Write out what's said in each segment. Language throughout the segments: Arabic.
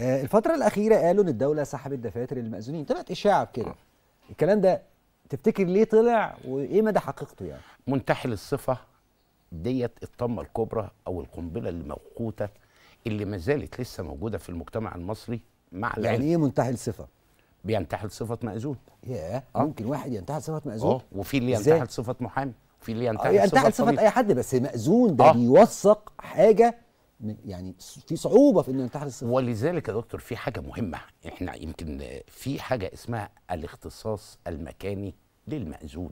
آه، الفترة الأخيرة قالوا إن الدولة سحبت دفاتر المأذونين، طلعت إشاعة كده. آه. الكلام ده تفتكر ليه طلع وإيه مدى حقيقته يعني؟ منتحل الصفة ديت الطمة الكبرى أو القنبلة الموقوتة اللي ما زالت لسه موجودة في المجتمع المصري مع يعني العلم. إيه منتحل صفة؟ بينتحل صفة مأذون. ياه آه. ممكن واحد ينتحل صفة مأذون؟ أه وفي اللي ينتحل صفة محامي. في اللي ينتحل صفة ينتحل صفة أي حد بس مأذون ده آه. بيوثق حاجة يعني في صعوبه في انه ينتحر الصفر ولذلك يا دكتور في حاجه مهمه احنا يمكن في حاجه اسمها الاختصاص المكاني للمأذون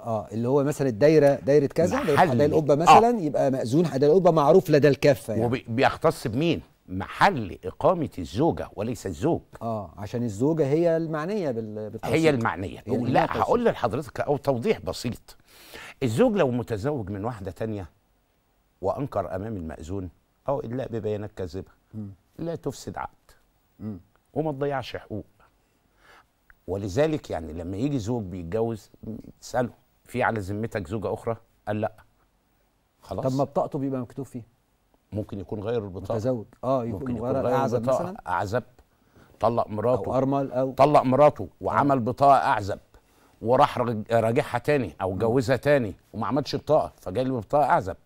اه اللي هو مثلا الدايره دايره كذا دايره حدائق القبه آه. مثلا آه. يبقى مأذون حدائق القبه معروف لدى الكافه يعني وبيختص بمين؟ محل إقامة الزوجة وليس الزوج اه عشان الزوجة هي المعنية بالتوصيل هي المعنية هي لا هقول لحضرتك أو توضيح بسيط الزوج لو متزوج من واحدة تانية وأنكر أمام المأذون أو ادلاء ببيانات كاذبة لا تفسد عقد وما تضيعش حقوق ولذلك يعني لما يجي زوج بيتجوز تساله في على ذمتك زوجه اخرى قال لا خلاص طب ما بطاقته بيبقى مكتوب فيه ممكن يكون غير البطاقه متزوج اه يكون ممكن يكون غير اعزب مثلا اعزب طلق مراته او ارمل او طلق مراته وعمل آه. بطاقه اعزب وراح راجعها تاني او جوزها تاني وما عملش بطاقه فجاي له بطاقه اعزب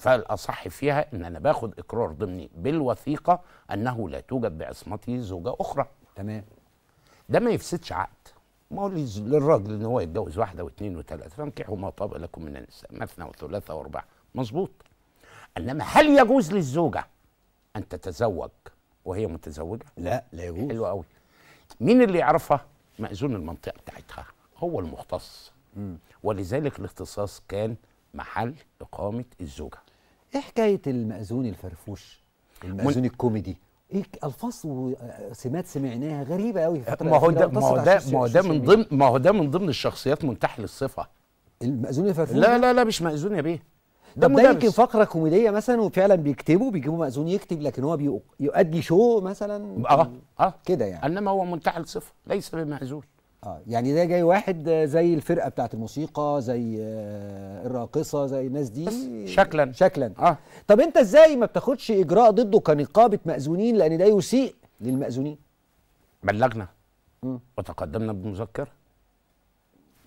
فالاصح فيها ان انا باخد اقرار ضمني بالوثيقه انه لا توجد بعصمتي زوجه اخرى تمام ده ما يفسدش عقد ما هو للراجل ان هو يتجوز واحده واثنين وثلاثه فانكحوا ما طاب لكم من النساء مثنى وثلاثه واربعه مظبوط انما هل يجوز للزوجه ان تتزوج وهي متزوجه؟ لا لا يجوز حلو قوي مين اللي يعرفها؟ مأذون المنطقه بتاعتها هو المختص م. ولذلك الاختصاص كان محل إقامة الزوجة ايه حكايه المأذون الفرفوش المأذون الكوميدي ايه الفاظ وسمات سمعناها غريبه قوي ما هو ده ما هو ده ما هو ده من ضمن ما هو ده من ضمن الشخصيات منتحل الصفه المأذون الفرفوش لا لا لا مش مأذون يا بيه ده ده يمكن فقره كوميديه مثلا وفعلا بيكتبوا بيجيبوا مأذون يكتب لكن هو بيؤدي شو مثلا اه اه كده يعني انما هو منتحل صفه ليس بمأذون اه يعني ده جاي واحد آه، زي الفرقه بتاعت الموسيقى زي آه، الراقصه زي الناس دي شكلا شكلا اه طب انت ازاي ما بتاخدش اجراء ضده كنقابه مأذونين لان ده يسيء للمأذونين بلغنا وتقدمنا بمذكره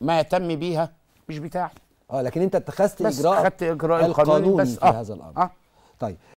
ما يتم بيها مش بتاعي اه لكن انت اتخذت اجراء اخذت اجراء القانون, القانون بس في آه. هذا الامر آه. طيب